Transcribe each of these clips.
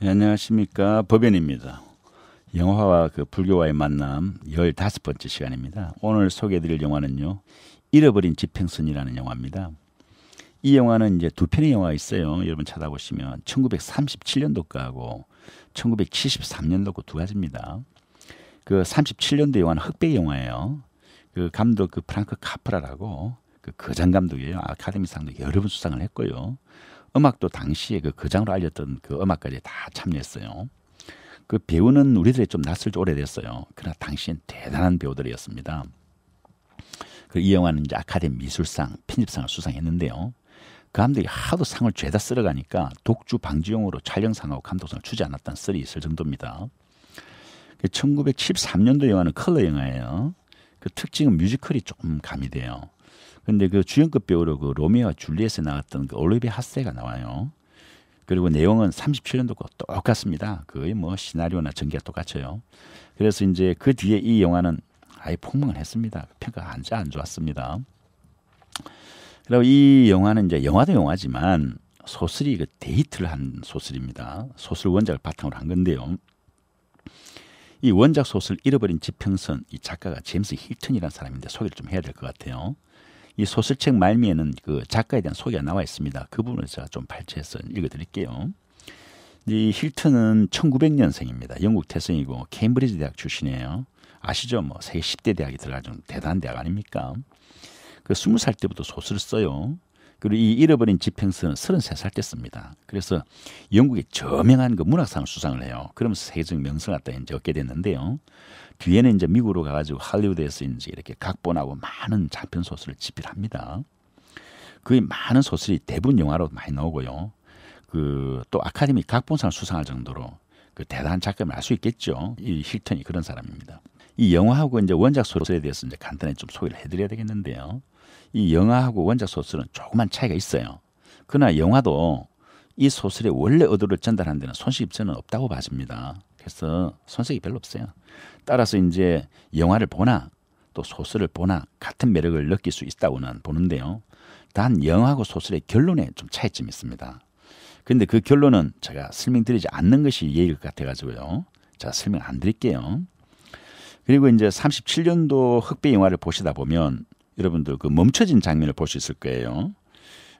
네, 안녕하십니까 법연입니다. 영화와 그 불교와의 만남 열다섯 번째 시간입니다. 오늘 소개해드릴 영화는요 잃어버린 집행선이라는 영화입니다. 이 영화는 이제 두 편의 영화가 있어요. 여러분 찾아보시면 1937년도 거하고 1973년도 거 두 가지입니다. 그 37년도 영화는 흑백 영화예요. 그 감독 그 프랑크 카프라라고 그 거장 감독이에요. 아카데미상도 여러 번 수상을 했고요. 음악도 당시에 그, 그 장르 알렸던 그 음악까지 다 참여했어요. 그 배우는 우리들이 좀낯설지 오래됐어요. 그러나 당시엔 대단한 배우들이었습니다. 그 이 영화는 이제 아카데미 미술상, 편집상을 수상했는데요. 그 감독이 하도 상을 죄다 쓸어가니까 독주 방지용으로 촬영상하고 감독상을 주지 않았다는 썰이 있을 정도입니다. 1973년도 그 영화는 컬러 영화예요. 그 특징은 뮤지컬이 조금 가미돼요. 근데 그 주연급 배우로 그 로미오와 줄리엣에 나왔던 그 올리비 하세가 나와요. 그리고 내용은 37년도 거 똑같습니다. 거의 뭐 시나리오나 전개가 똑같아요. 그래서 이제 그 뒤에 이 영화는 아예 폭망을 했습니다. 평가가 안, 안 좋았습니다. 그리고 이 영화는 이제 영화도 영화지만 소설이 그 데이트를 한 소설입니다. 소설 원작을 바탕으로 한 건데요. 이 원작 소설 잃어버린 지평선 이 작가가 제임스 힐튼이라는 사람인데 소개를 좀 해야 될 것 같아요. 이 소설책 말미에는 그 작가에 대한 소개가 나와 있습니다. 그 부분을 제가 좀 발췌해서 읽어드릴게요. 이 힐튼은 1900년생입니다. 영국 태생이고 케임브리지 대학 출신이에요. 아시죠? 뭐 세계 10대 대학이 들어가는 대단한 대학 아닙니까? 그 20살 때부터 소설을 써요. 그리고 이 잃어버린 집행선은 33살 때 씁니다. 그래서 영국의 저명한 그 문학상 수상을 해요. 그러면서 세계적 명성을 갖다 이제 얻게 됐는데요. 뒤에는 이제 미국으로 가가지고 할리우드에서 이제 이렇게 각본하고 많은 장편 소설을 집필합니다. 그 많은 소설이 대부분 영화로 많이 나오고요. 그 또 아카데미 각본상 수상할 정도로 그 대단한 작가임알수 있겠죠. 이힐튼이 그런 사람입니다. 이 영화하고 이제 원작 소설에 대해서 이제 간단히 좀 소개를 해드려야 되겠는데요. 이 영화하고 원작 소설은 조그만 차이가 있어요. 그러나 영화도 이 소설의 원래 의도를 전달하는 데는 손실입지는 없다고 봐집니다. 해서 손색이 별로 없어요. 따라서 이제 영화를 보나 또 소설을 보나 같은 매력을 느낄 수 있다고는 보는데요. 단 영화하고 소설의 결론에 좀 차이점이 있습니다. 근데 그 결론은 제가 설명드리지 않는 것이 예일 것 같아가지고요. 제가 설명 안 드릴게요. 그리고 이제 37년도 흑백 영화를 보시다 보면 여러분들 그 멈춰진 장면을 볼 수 있을 거예요.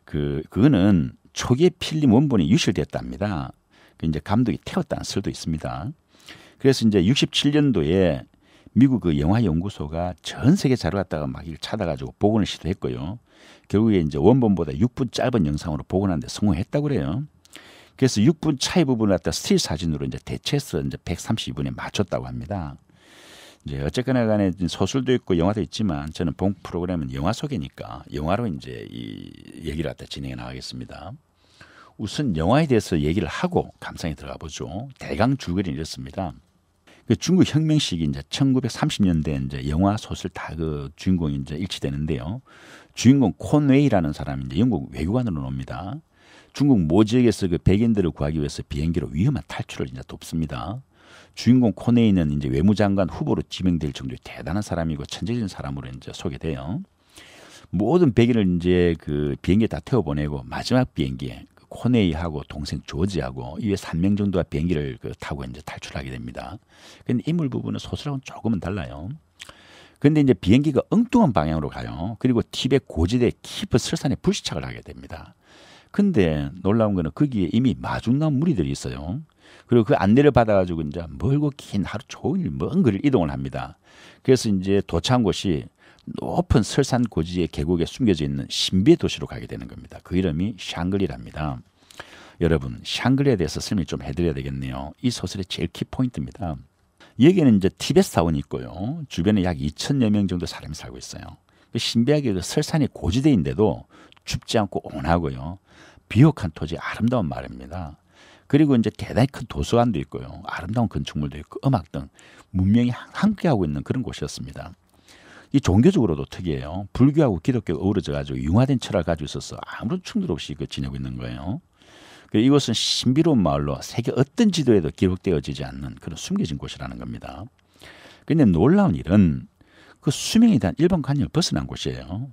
그 그거는 초기의 필름 원본이 유실됐답니다. 그 이제 감독이 태웠다는 설도 있습니다. 그래서 이제 67년도에 미국 그 영화 연구소가 전 세계 자료 갖다가 막 이걸 찾아가지고 복원을 시도했고요. 결국에 이제 원본보다 6분 짧은 영상으로 복원하는데 성공했다고 그래요. 그래서 6분 차이 부분을 갖다 스틸 사진으로 이제 대체해서 이제 132분에 맞췄다고 합니다. 이제 어쨌거나 간에 소술도 있고 영화도 있지만 저는 본 프로그램은 영화 소개니까 영화로 이제 이 얘기를 갖다 진행해 나가겠습니다. 우선 영화에 대해서 얘기를 하고 감상에 들어가 보죠. 대강 줄거리는 이렇습니다. 그 중국 혁명 시기 이제 1930년대 이제 영화 소설 다 그 주인공이 이제 일치되는데요. 주인공 콘웨이라는 사람이 이제 영국 외교관으로 옵니다. 중국 모지역에서 그 백인들을 구하기 위해서 비행기로 위험한 탈출을 이제 돕습니다. 주인공 코네이는 이제 외무장관 후보로 지명될 정도의 대단한 사람이고 천재적인 사람으로 이제 소개돼요. 모든 백인을 이제 그 비행기에 다 태워 보내고 마지막 비행기에 코네이하고 동생 조지하고 이외 3명 정도가 비행기를 그 타고 이제 탈출하게 됩니다. 근데 인물 부분은 소설하고는 조금은 달라요. 근데 이제 비행기가 엉뚱한 방향으로 가요. 그리고 티벳 고지대 키프 설산에 불시착을 하게 됩니다. 근데 놀라운 거는 거기에 그 이미 마중나 무리들이 있어요. 그리고 그 안내를 받아가지고 이제 멀고 긴 하루 종일 먼 거리를 이동을 합니다. 그래서 이제 도착한 곳이 높은 설산 고지의 계곡에 숨겨져 있는 신비의 도시로 가게 되는 겁니다. 그 이름이 샹글리랍니다. 여러분 샹글리에 대해서 설명 좀 해드려야 되겠네요. 이 소설의 제일 키 포인트입니다. 여기에는 이제 티벳 사원이 있고요. 주변에 약 2천여 명 정도 사람이 살고 있어요. 그 신비하게 그 설산이 고지대인데도 춥지 않고 온하고요. 비옥한 토지 아름다운 마을입니다. 그리고 이제 대단히 큰 도서관도 있고요. 아름다운 건축물도 있고 음악 등 문명이 함께하고 있는 그런 곳이었습니다. 이 종교적으로도 특이해요. 불교하고 기독교가 어우러져 가지고 융화된 철학을 가지고 있어서 아무런 충돌 없이 그 지내고 있는 거예요. 이곳은 신비로운 마을로 세계 어떤 지도에도 기록되어지지 않는 그런 숨겨진 곳이라는 겁니다. 근데 놀라운 일은 그 수명에 대한 일반 관념을 벗어난 곳이에요.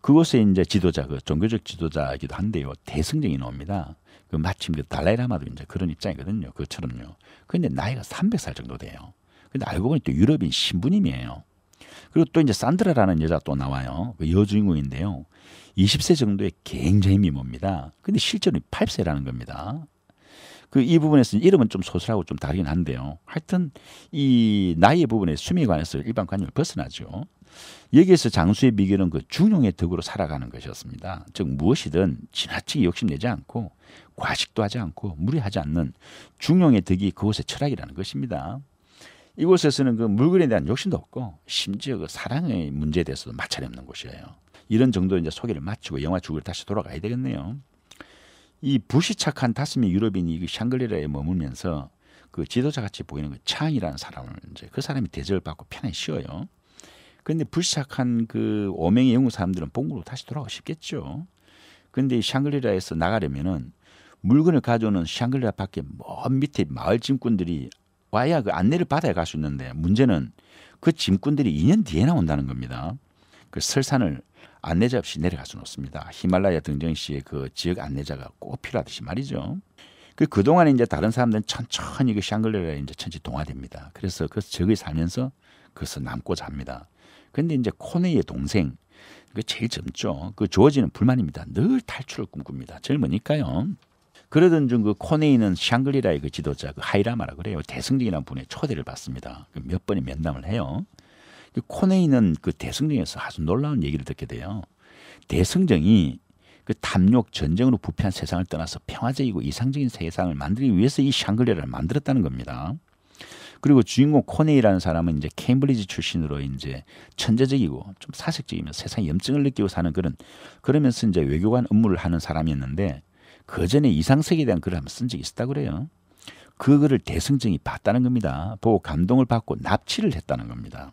그곳에 이제 지도자, 그 종교적 지도자이기도 한데요. 대승정이 나옵니다. 그 마침 그 달라이라마도 이제 그런 입장이거든요. 그처럼요. 근데 나이가 300살 정도 돼요. 근데 알고 보니 또 유럽인 신부님이에요. 그리고 또 이제 산드라라는 여자 또 나와요. 그 여주인공인데요. 20세 정도의 굉장히 미모입니다. 근데 실제로 8세라는 겁니다. 그 이 부분에서 는 이름은 좀 소설하고 좀 다르긴 한데요. 하여튼 이 나이의 부분에 수미에 관해서 일반 관념을 벗어나죠. 여기에서 장수의 비결은 그 중용의 덕으로 살아가는 것이었습니다. 즉 무엇이든 지나치게 욕심내지 않고 과식도 하지 않고 무리하지 않는 중용의 덕이 그곳의 철학이라는 것입니다. 이곳에서는 그 물건에 대한 욕심도 없고 심지어 그 사랑의 문제에 대해서도 마찰이 없는 곳이에요. 이런 정도 이제 소개를 마치고 영화 축을 다시 돌아가야 되겠네요. 이 부시 착한 다스미 유럽인이 샹글리라에 머물면서 그 지도자 같이 보이는 그 창이라는 사람을 이제 그 사람이 대접을 받고 편히 쉬어요. 그런데 부시착한그오명의 영국 사람들은 본국으로 다시 돌아가고 싶겠죠. 그런데 샹글리라에서 나가려면은 물건을 가져오는 샹글리라 밖에 먼 밑에 마을 짐꾼들이 와야 그 안내를 받아야 갈 수 있는데 문제는 그 짐꾼들이 2년 뒤에 나온다는 겁니다. 그 설산을 안내자 없이 내려갈 수는 없습니다. 히말라야 등정시에그 지역 안내자가 꼭 필요하듯이 말이죠. 그 그동안에 이제 다른 사람들은 천천히 그 샹글레라에 이제 천지 동화됩니다. 그래서 그지역 살면서 그것을 남고자 합니다. 근데 이제 코네의 이 동생, 그 제일 젊죠. 그 조어지는 불만입니다. 늘 탈출을 꿈꿉니다. 젊으니까요. 그러던 중 그 코네이는 샹글리라의 그 지도자 그 하이라마라 그래요. 대승적이라는 분의 초대를 받습니다. 그 몇 번의 면담을 해요. 코네이는 그, 그 대승정에서 아주 놀라운 얘기를 듣게 돼요. 대승정이 그 탐욕 전쟁으로 부패한 세상을 떠나서 평화적이고 이상적인 세상을 만들기 위해서 이 샹글리라를 만들었다는 겁니다. 그리고 주인공 코네이라는 사람은 이제 케임브리지 출신으로 이제 천재적이고 좀 사색적이며 세상 에 염증을 느끼고 사는 그런 그러면서 이제 외교관 업무를 하는 사람이었는데 그 전에 이상세계에 대한 글을 한번 쓴 적이 있었다 고 그래요. 그 글을 대승정이 봤다는 겁니다. 보고 감동을 받고 납치를 했다는 겁니다.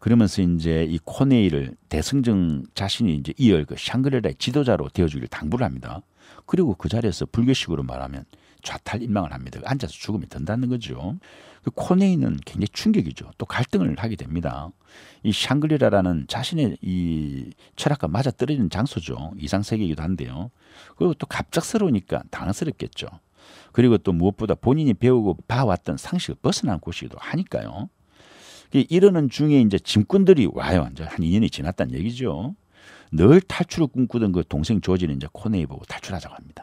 그러면서 이제 이 코네이를 대승정 자신이 이제 이열 그 샹그레라의 지도자로 되어주기를 당부를 합니다. 그리고 그 자리에서 불교식으로 말하면 좌탈 인망을 합니다. 앉아서 죽음이 든다는 거죠. 그 코네이는 굉장히 충격이죠. 또 갈등을 하게 됩니다. 이샹그리라라는 자신의 이 철학과 맞아 떨어지는 장소죠. 이상세계이기도 한데요. 그리고 또 갑작스러우니까 당황스럽겠죠. 그리고 또 무엇보다 본인이 배우고 봐왔던 상식을 벗어난 곳이기도 하니까요. 이러는 중에 이제 짐꾼들이 와요. 이제 한 2년이 지났단 얘기죠. 늘 탈출을 꿈꾸던 그 동생 조지는 이제 코네이 보고 탈출하자고 합니다.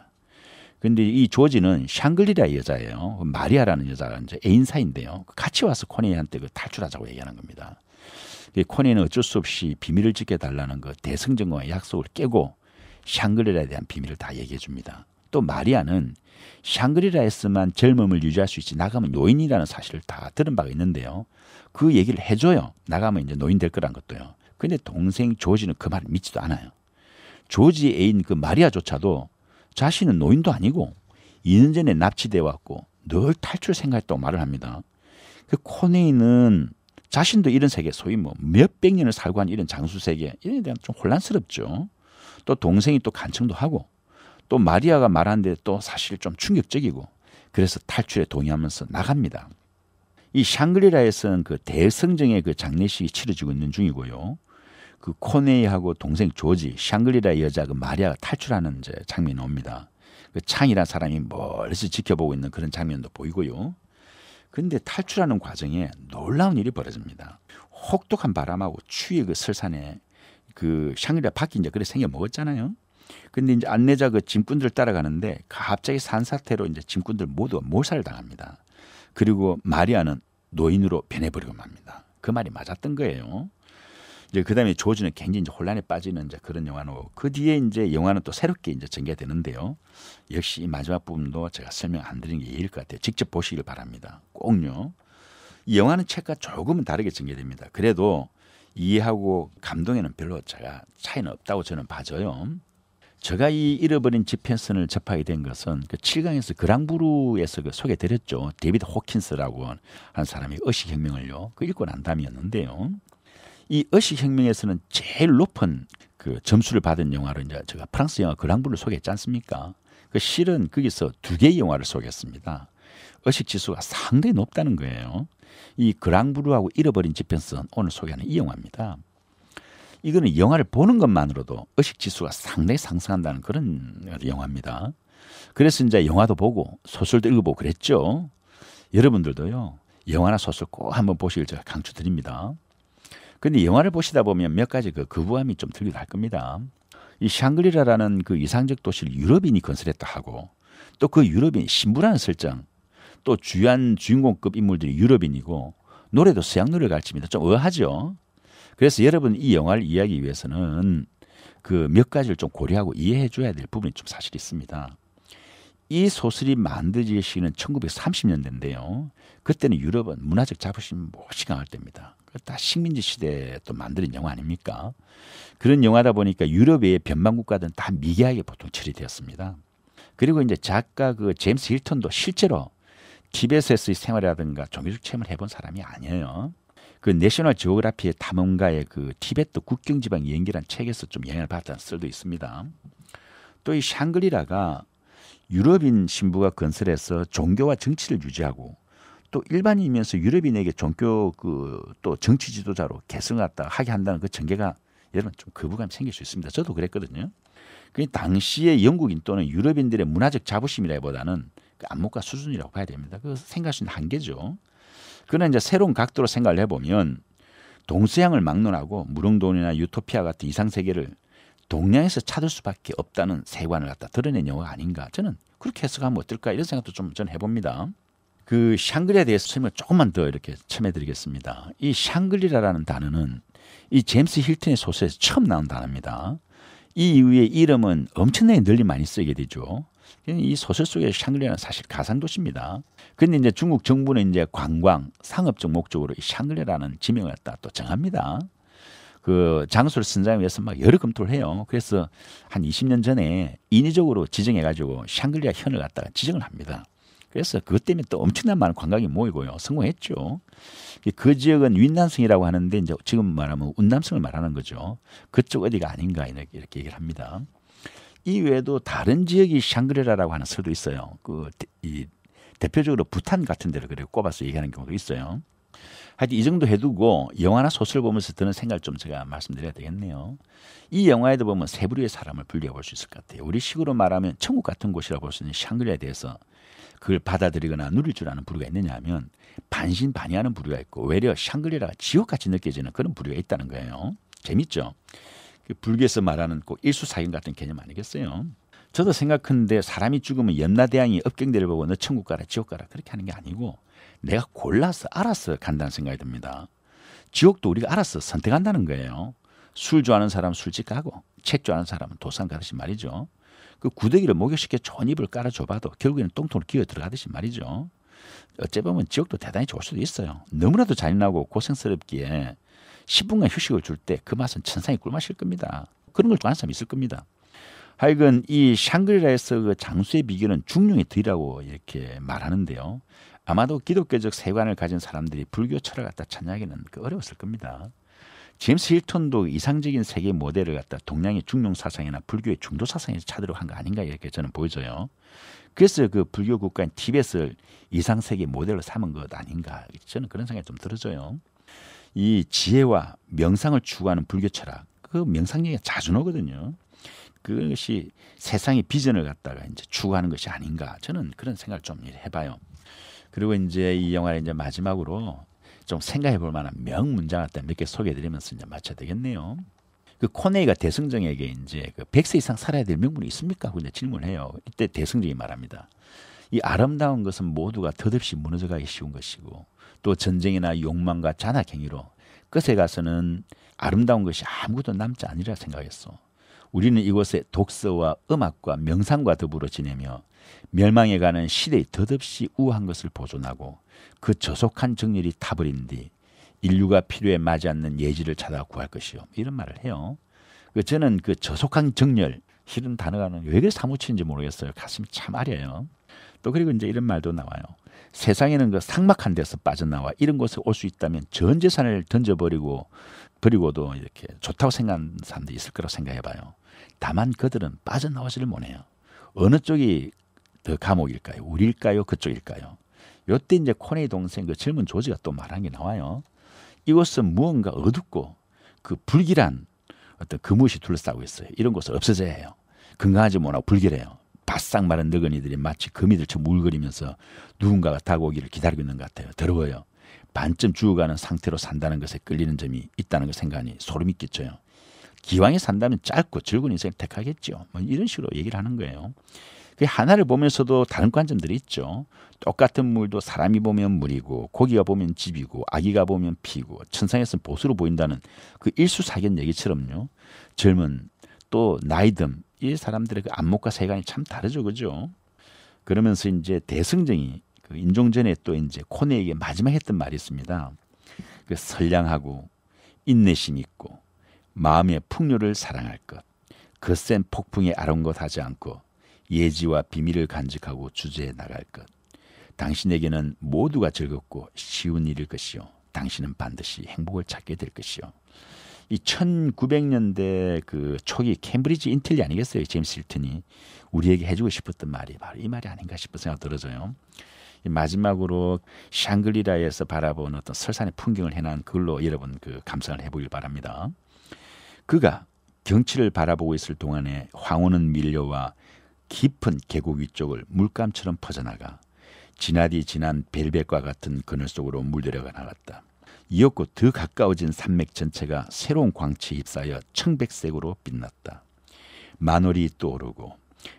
근데 이 조지는 샹글리라 여자예요. 마리아라는 여자가 이제 애인사인데요. 같이 와서 코니한테 그 탈출하자고 얘기하는 겁니다. 코니는 어쩔 수 없이 비밀을 지켜달라는 그 대승정과의 약속을 깨고 샹글리라에 대한 비밀을 다 얘기해 줍니다. 또 마리아는 샹그리라에서만 젊음을 유지할 수 있지 나가면 노인이라는 사실을 다 들은 바가 있는데요. 그 얘기를 해줘요. 나가면 이제 노인 될 거란 것도요. 근데 동생 조지는 그 말을 믿지도 않아요. 조지 애인 그 마리아조차도 자신은 노인도 아니고 2년 전에 납치돼 왔고 늘 탈출 생각했다고 말을 합니다. 그 코네이는 자신도 이런 세계 소위 뭐 몇 백 년을 살고 한 이런 장수 세계 이런 대한 좀 혼란스럽죠. 또 동생이 또 간청도 하고 또 마리아가 말하는데 또 사실 좀 충격적이고 그래서 탈출에 동의하면서 나갑니다. 이 샹그리라에서는 그 대성정의 그 장례식이 치러지고 있는 중이고요. 그 코네이하고 동생 조지 샹글리라 여자 그 마리아가 탈출하는 이제 장면이 나옵니다. 그 창이란 사람이 멀리서 지켜보고 있는 그런 장면도 보이고요. 근데 탈출하는 과정에 놀라운 일이 벌어집니다. 혹독한 바람하고 추위의 그 설산에 그 샹글리라 밖퀴 이제 그래 생겨 먹었잖아요. 근데 이제 안내자 그 짐꾼들 따라가는데 갑자기 산사태로 이제 짐꾼들 모두 몰살 당합니다. 그리고 마리아는 노인으로 변해버리고 맙니다. 그 말이 맞았던 거예요. 이제 그다음에 조지는 굉장히 이제 혼란에 빠지는 이제 그런 영화로그 뒤에 이제 영화는 또 새롭게 이제 전개되는데요. 역시 이 마지막 부분도 제가 설명 안드린는게 예일 것 같아요. 직접 보시길 바랍니다. 꼭요. 이 영화는 책과 조금은 다르게 전개됩니다. 그래도 이해하고 감동에는 별로 제가 차이는 없다고 저는 봐줘요. 제가 이 잃어버린 지펜선을 접하게 된 것은 그 7강에서 그랑부르에서 그 소개드렸죠. 데이비드 호킨스라고 하는 사람이 의식혁명을요. 그 읽고 난 다음이었는데요. 이 의식 혁명에서는 제일 높은 그 점수를 받은 영화로 이제 제가 프랑스 영화 그랑블을 소개했지 않습니까? 그 실은 거기서 두 개의 영화를 소개했습니다. 의식 지수가 상당히 높다는 거예요. 이 그랑브루하고 잃어버린 집평선 오늘 소개하는 이 영화입니다. 이거는 영화를 보는 것만으로도 의식 지수가 상당히 상승한다는 그런 영화입니다. 그래서 이제 영화도 보고 소설도 읽어보고 그랬죠. 여러분들도요. 영화나 소설 꼭 한번 보시길 제가 강추드립니다. 근데 영화를 보시다 보면 몇 가지 그거부함이좀 들기도 할 겁니다. 이 샹그리라라는 그 이상적 도시를 유럽인이 건설했다 하고 또 그 유럽인 신부라는 설정 또 주요한 주인공급 인물들이 유럽인이고 노래도 서양 노래를 가르칩니다. 좀 의아하죠. 그래서 여러분 이 영화를 이해하기 위해서는 그 몇 가지를 좀 고려하고 이해해 줘야 될 부분이 좀 사실 있습니다. 이 소설이 만들어질 시기는 1930년대인데요. 그때는 유럽은 문화적 자부심이 몹시 강할 때입니다. 그 다 식민지 시대에 또 만드는 영화 아닙니까? 그런 영화다 보니까 유럽의 변방국가들은 다 미개하게 보통 처리되었습니다. 그리고 이제 작가 그 제임스 힐턴도 실제로 티벳에서의 생활이라든가 종교적 체험을 해본 사람이 아니에요. 그 내셔널 지오그라피의 탐험가의 그 티벳도 국경 지방 연기란 책에서 좀 영향을 받았다는 썰도 있습니다. 또 이 샹그리라가 유럽인 신부가 건설해서 종교와 정치를 유지하고 또 일반인이면서 유럽인에게 종교 그 또 정치 지도자로 계승하다 하게 한다는 그 전개가 여러분 좀 거부감이 생길 수 있습니다. 저도 그랬거든요. 그 당시의 영국인 또는 유럽인들의 문화적 자부심이라기보다는 그 안목과 수준이라고 봐야 됩니다. 그 생각할 수 있는 한계죠. 그러나 이제 새로운 각도로 생각을 해보면 동서양을 막론하고 무릉돈이나 유토피아 같은 이상 세계를 동양에서 찾을 수밖에 없다는 세관을 갖다 드러낸 영화가 아닌가 저는 그렇게 해석하면 어떨까 이런 생각도 좀 저는 해봅니다. 그샹글리아에 대해서 설명 조금만 더 이렇게 첨해드리겠습니다. 이샹글리라라는 단어는 이 제임스 힐튼의 소설에서 처음 나온 단어입니다. 이 이후에 이름은 엄청나게 널리 많이 쓰게 되죠. 그러니까 이 소설 속의 샹글리아는 사실 가상 도시입니다. 근데 이제 중국 정부는 이제 관광, 상업적 목적으로 이샹글리라는 지명을 또 정합니다. 그 장소를 선정하기 위해서 막 여러 검토를 해요. 그래서 한 20년 전에 인위적으로 지정해가지고 샹글리아 현을 갖다가 지정을 합니다. 그래서 그것 때문에 또 엄청난 많은 관광이 모이고요. 성공했죠. 그 지역은 윈난성이라고 하는데 이제 지금 말하면 운남성을 말하는 거죠. 그쪽 어디가 아닌가 이렇게, 얘기를 합니다. 이외에도 다른 지역이 샹그레라라고 하는 설도 있어요. 그이 대표적으로 부탄 같은 데를 그래 꼽아서 얘기하는 경우도 있어요. 하여튼 이 정도 해두고 영화나 소설 보면서 드는 생각을 좀 제가 말씀드려야 되겠네요. 이 영화에도 보면 세부류의 사람을 분류해 볼 수 있을 것 같아요. 우리 식으로 말하면 천국 같은 곳이라고 볼 수 있는 샹그리에 대해서 그걸 받아들이거나 누릴 줄 아는 부류가 있느냐 하면 반신반의하는 부류가 있고 외려 샹글리라가 지옥같이 느껴지는 그런 부류가 있다는 거예요. 재밌죠? 그 불교에서 말하는 꼭 일수사견 같은 개념 아니겠어요? 저도 생각하는데 사람이 죽으면 염라대왕이 업경대를 보고 너 천국 가라 지옥 가라 그렇게 하는 게 아니고 내가 골라서 알아서 간다는 생각이 듭니다. 지옥도 우리가 알아서 선택한다는 거예요. 술 좋아하는 사람 술집 가고 책 좋아하는 사람은 도산 가듯이 말이죠. 그구데기를 목욕시켜 전입을 깔아줘봐도 결국에는 똥통을 기어 들어가듯이 말이죠. 어찌 보면 지역도 대단히 좋을 수도 있어요. 너무나도 잔인하고 고생스럽기에 10분간 휴식을 줄 때 그 맛은 천상의 꿀맛일 겁니다. 그런 걸 좋아하는 사람이 있을 겁니다. 하여간 이 샹그리라에서 그 장수의 비결은 중용의 덜이라고 이렇게 말하는데요. 아마도 기독교적 세관을 가진 사람들이 불교 철학 갖다 찬양하기는 그 어려웠을 겁니다. 제임스 힐턴도 이상적인 세계 모델을 갖다 동양의 중용 사상이나 불교의 중도 사상에서 찾으러간 거 아닌가 이렇게 저는 보여져요. 그래서 그 불교 국가인 티벳을 이상 세계 모델로 삼은 것 아닌가 저는 그런 생각이 좀 들어져요. 이 지혜와 명상을 추구하는 불교 철학 그 명상 얘기가 자주 나오거든요. 그것이 세상의 비전을 갖다가 이제 추구하는 것이 아닌가 저는 그런 생각을 좀 해봐요. 그리고 이제 이 영화의 이제 마지막으로 좀 생각해 볼 만한 명문장 같다 몇개 소개해 드리면서 이제 마쳐야 되겠네요. 그 코네이가 대승정에게 이제 그 100세 이상 살아야 될 명분이 있습니까? 하고 질문해요. 이때 대승정이 말합니다. 이 아름다운 것은 모두가 덧없이 무너져 가기 쉬운 것이고 또 전쟁이나 욕망과 잔악 행위로 끝에 가서는 아름다운 것이 아무것도 남지 않으리라 생각했어. 우리는 이곳에 독서와 음악과 명상과 더불어 지내며 멸망에 가는 시대에 덧없이 우한 것을 보존하고 그 저속한 정렬이 타버린 뒤 인류가 필요에 맞지 않는 예지를 찾아 구할 것이요. 이런 말을 해요. 그 저는 그 저속한 정렬 이런 단어가는 왜그 사무치는지 모르겠어요. 가슴이 참 아려요. 또 그리고 이제 이런 말도 나와요. 세상에는 그 상막한 데서 빠져나와 이런 곳에 올 수 있다면 전 재산을 던져버리고 버리고도 이렇게 좋다고 생각하는 사람도 있을 거라고 생각해봐요. 다만 그들은 빠져나오지를 못해요. 어느 쪽이 더 감옥일까요? 우릴까요? 그쪽일까요? 요때 이제 코네이 동생 그 젊은 조지가 또 말한 게 나와요. 이곳은 무언가 어둡고 그 불길한 어떤 그무시 둘러싸고 있어요. 이런 곳을 없애져야 해요. 건강하지 못하고 불길해요. 바싹 마른 늙은이들이 마치 거미들처럼 울거리면서 누군가가 다가오기를 기다리고 있는 것 같아요. 더러워요. 반쯤 죽어가는 상태로 산다는 것에 끌리는 점이 있다는 걸 생각하니 소름이 끼쳐요. 기왕에 산다면 짧고 즐거운 인생을 택하겠죠. 뭐 이런 식으로 얘기를 하는 거예요. 그 하나를 보면서도 다른 관점들이 있죠. 똑같은 물도 사람이 보면 물이고 고기가 보면 집이고 아기가 보면 피고 천상에서는 보수로 보인다는 그 일수사견 얘기처럼요. 젊은 또 나이듦 이 사람들의 그 안목과 세간이 참 다르죠, 그죠? 그러면서 이제 대승정이 그 인종전에 또 이제 코네에게 마지막 했던 말이 있습니다. 그 선량하고 인내심 있고 마음의 풍요를 사랑할 것, 그 센 폭풍에 아름것하지 않고 예지와 비밀을 간직하고 주제에 나갈 것. 당신에게는 모두가 즐겁고 쉬운 일일 것이요. 당신은 반드시 행복을 찾게 될 것이요. 이 1900년대 그 초기 캠브리지 인텔리 아니겠어요? 제임스 힐튼이 우리에게 해주고 싶었던 말이 바로 이 말이 아닌가 싶은 생각 들어져요. 마지막으로 샹글리라에서 바라본 어떤 설산의 풍경을 해난은 글로 여러분 그 감상을 해보길 바랍니다. 그가 경치를 바라보고 있을 동안에 황혼은 밀려와 깊은 계곡 위쪽을 물감처럼 퍼져나가 진하디 진한 벨벳과 같은 그늘 속으로 물들여가 나갔다. 이윽고 더 가까워진 산맥 전체가 새로운 광채에 휩싸여 청백색으로 빛났다. 만월이 떠오르고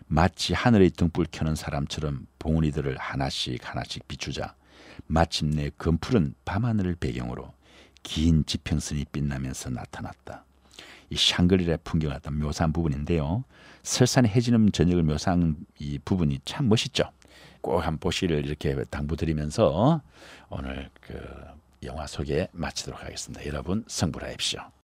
마치 하늘의 등불 켜는 사람처럼 봉우리들을 하나씩 하나씩 비추자 마침내 검푸른 밤하늘을 배경으로 긴 지평선이 빛나면서 나타났다. 이샹그릴라의 풍경을 갖다 묘사한 부분인데요. 설산 해지는 저녁을 묘사한 이 부분이 참 멋있죠. 꼭한 보시를 이렇게 당부드리면서 오늘 그 영화 소개 마치도록 하겠습니다. 여러분 성불하십시오.